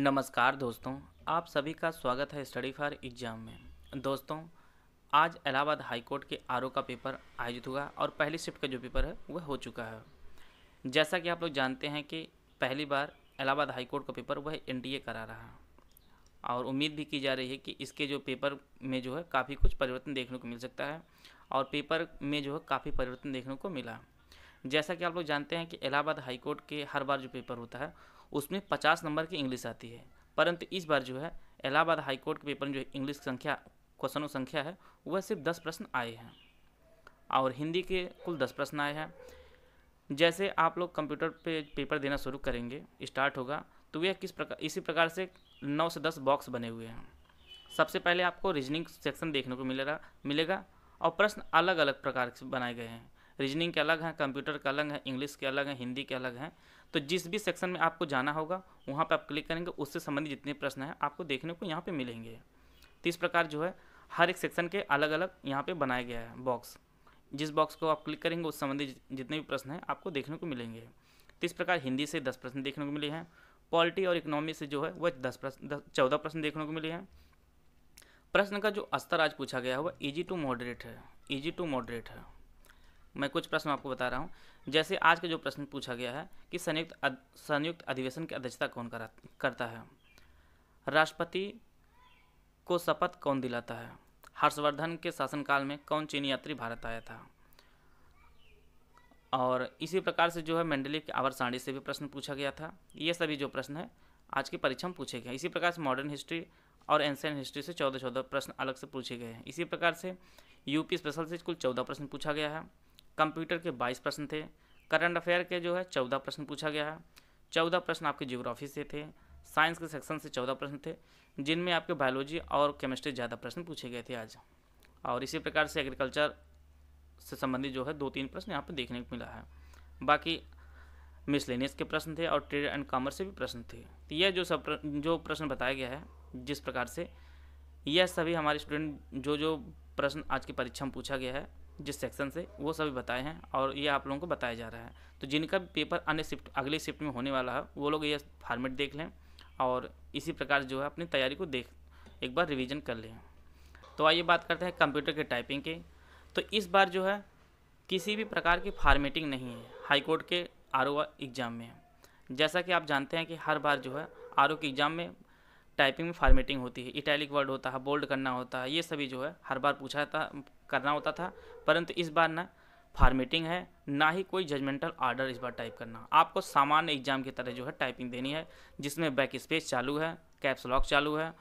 नमस्कार दोस्तों आप सभी का स्वागत है स्टडी फॉर एग्जाम में दोस्तों आज इलाहाबाद हाईकोर्ट के आर का पेपर आयोजित हुआ और पहली शिफ्ट का जो पेपर है वह हो चुका है जैसा कि आप लोग जानते हैं कि पहली बार इलाहाबाद हाईकोर्ट का पेपर वह एन करा रहा है और उम्मीद भी की जा रही है कि इसके जो पेपर में जो है काफ़ी कुछ परिवर्तन देखने को मिल सकता है और पेपर में जो है काफ़ी परिवर्तन देखने को मिला जैसा कि आप लोग जानते हैं कि इलाहाबाद हाईकोर्ट के हर बार जो पेपर होता है उसमें पचास नंबर की इंग्लिश आती है परंतु इस बार जो है इलाहाबाद हाईकोर्ट के पेपर में जो इंग्लिश संख्या क्वेश्चनों संख्या है वह सिर्फ दस प्रश्न आए हैं और हिंदी के कुल दस प्रश्न आए हैं जैसे आप लोग कंप्यूटर पे पेपर देना शुरू करेंगे स्टार्ट होगा तो यह किस प्रकार इसी प्रकार से नौ से दस बॉक्स बने हुए हैं सबसे पहले आपको रीजनिंग सेक्शन देखने को मिलेगा मिलेगा और प्रश्न अलग अलग प्रकार से बनाए गए हैं रीजनिंग के अलग हैं कंप्यूटर के अलग हैं इंग्लिश के अलग हैं हिंदी के अलग हैं तो जिस भी सेक्शन में आपको जाना होगा वहाँ पर आप क्लिक करेंगे उससे संबंधित जितने प्रश्न हैं आपको देखने को यहाँ पर मिलेंगे तो इस प्रकार जो है हर एक सेक्शन के अलग अलग यहाँ पर बनाया गया है बॉक्स जिस बॉक्स को आप क्लिक करेंगे उस संबंधी जितने भी प्रश्न हैं आपको देखने को मिलेंगे तो इस प्रकार हिंदी से दस प्रश्न देखने को मिले हैं पॉलिटी और इकोनॉमी से जो है वह दस प्रश्न चौदह प्रश्न देखने को मिले हैं प्रश्न का जो स्तर आज पूछा गया है वह ईजी टू मॉडरेट है ईजी टू मॉडरेट है मैं कुछ प्रश्न आपको बता रहा हूँ जैसे आज का जो प्रश्न पूछा गया है कि संयुक्त संयुक्त अधिवेशन की अध्यक्षता कौन करा करता है राष्ट्रपति को शपथ कौन दिलाता है हर्षवर्धन के शासनकाल में कौन चीनी यात्री भारत आया था और इसी प्रकार से जो है मंडली के आवर सारणी से भी प्रश्न पूछा गया था ये सभी जो प्रश्न है आज की परीक्षा में पूछे गए इसी प्रकार से मॉडर्न हिस्ट्री और एंशियन हिस्ट्री से चौदह चौदह प्रश्न अलग से पूछे गए हैं इसी प्रकार से यूपी स्पेशल से कुल चौदह प्रश्न पूछा गया है कंप्यूटर के बाईस प्रश्न थे करंट अफेयर के जो है चौदह प्रश्न पूछा गया है चौदह प्रश्न आपके जियोग्राफी से थे साइंस के सेक्शन से चौदह प्रश्न थे जिनमें आपके बायोलॉजी और केमिस्ट्री ज़्यादा प्रश्न पूछे गए थे आज और इसी प्रकार से एग्रीकल्चर से संबंधित जो है दो तीन प्रश्न यहाँ पर देखने को मिला है बाकी मिसलेनियस के प्रश्न थे और ट्रेड एंड कॉमर्स से भी प्रश्न थे तो यह जो सब जो प्रश्न बताया गया है जिस प्रकार से यह सभी हमारे स्टूडेंट जो जो प्रश्न आज की परीक्षा में पूछा गया है जिस सेक्शन से वो सभी बताए हैं और ये आप लोगों को बताया जा रहा है तो जिनका पेपर अन्य शिफ्ट अगले शिफ्ट में होने वाला है वो लोग ये फार्मेट देख लें और इसी प्रकार जो है अपनी तैयारी को देख एक बार रिवीजन कर लें तो आइए बात करते हैं कंप्यूटर के टाइपिंग के तो इस बार जो है किसी भी प्रकार की फार्मेटिंग नहीं है हाईकोर्ट के आर एग्ज़ाम में जैसा कि आप जानते हैं कि हर बार जो है आर के एग्ज़ाम में टाइपिंग में फॉर्मेटिंग होती है इटैलिक वर्ड होता है बोल्ड करना होता है ये सभी जो है हर बार पूछा था करना होता था परंतु इस बार ना फॉर्मेटिंग है ना ही कोई जजमेंटल आर्डर इस बार टाइप करना आपको सामान्य एग्जाम की तरह जो है टाइपिंग देनी है जिसमें बैक स्पेस चालू है कैप्स लॉक चालू है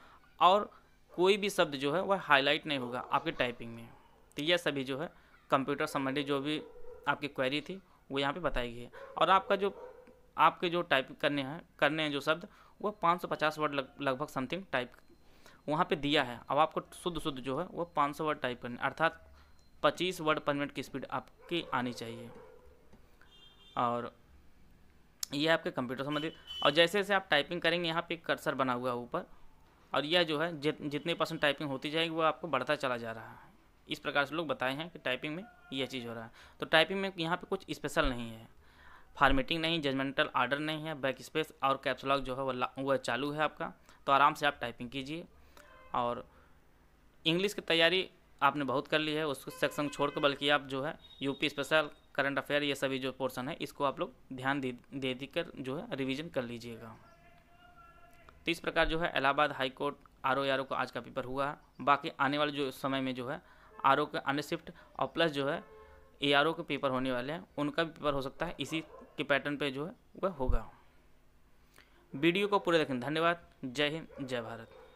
और कोई भी शब्द जो है वह हाईलाइट नहीं होगा आपके टाइपिंग में तो यह सभी जो है कंप्यूटर संबंधी जो भी आपकी क्वेरी थी वो यहाँ पे बताई गई है और आपका जो आपके जो टाइप करने हैं करने हैं जो शब्द वो 550 वर्ड लग लगभग समथिंग टाइप वहाँ पे दिया है अब आपको शुद्ध शुद्ध जो है वो 500 वर्ड टाइप करना अर्थात 25 वर्ड पर मिनट की स्पीड आपकी आनी चाहिए और यह आपके कंप्यूटर संबंधित और जैसे जैसे आप टाइपिंग करेंगे यहाँ पे कर्सर बना हुआ है ऊपर और यह जो है जित जितने परसेंट टाइपिंग होती जाएगी वो आपको बढ़ता चला जा रहा है इस प्रकार से लोग बताए हैं कि टाइपिंग में यह चीज़ हो रहा है तो टाइपिंग में यहाँ पे कुछ स्पेशल नहीं है फार्मेटिंग नहीं जजमेंटल आर्डर नहीं है बैक स्पेस और कैप्सलॉग जो है वो वो चालू है आपका तो आराम से आप टाइपिंग कीजिए और इंग्लिश की तैयारी आपने बहुत कर ली है उस सेक्शन छोड़ कर बल्कि आप जो है यूपी स्पेशल करंट अफेयर ये सभी जो पोर्सन है इसको आप लोग ध्यान दे दे कर जो है रिवीजन कर लीजिएगा तो इस प्रकार जो है Allahabad high court R O R O का आज का पेपर हुआ है बाकी आने वाले जो समय में जो है आर ओ के अन्य शिफ्ट और प्लस जो है ए आर ओ के पेपर होने वाले हैं उनका भी पेपर हो सकता है इसी के पैटर्न पे जो है वह होगा वीडियो को पूरा देखें धन्यवाद जय हिंद जय भारत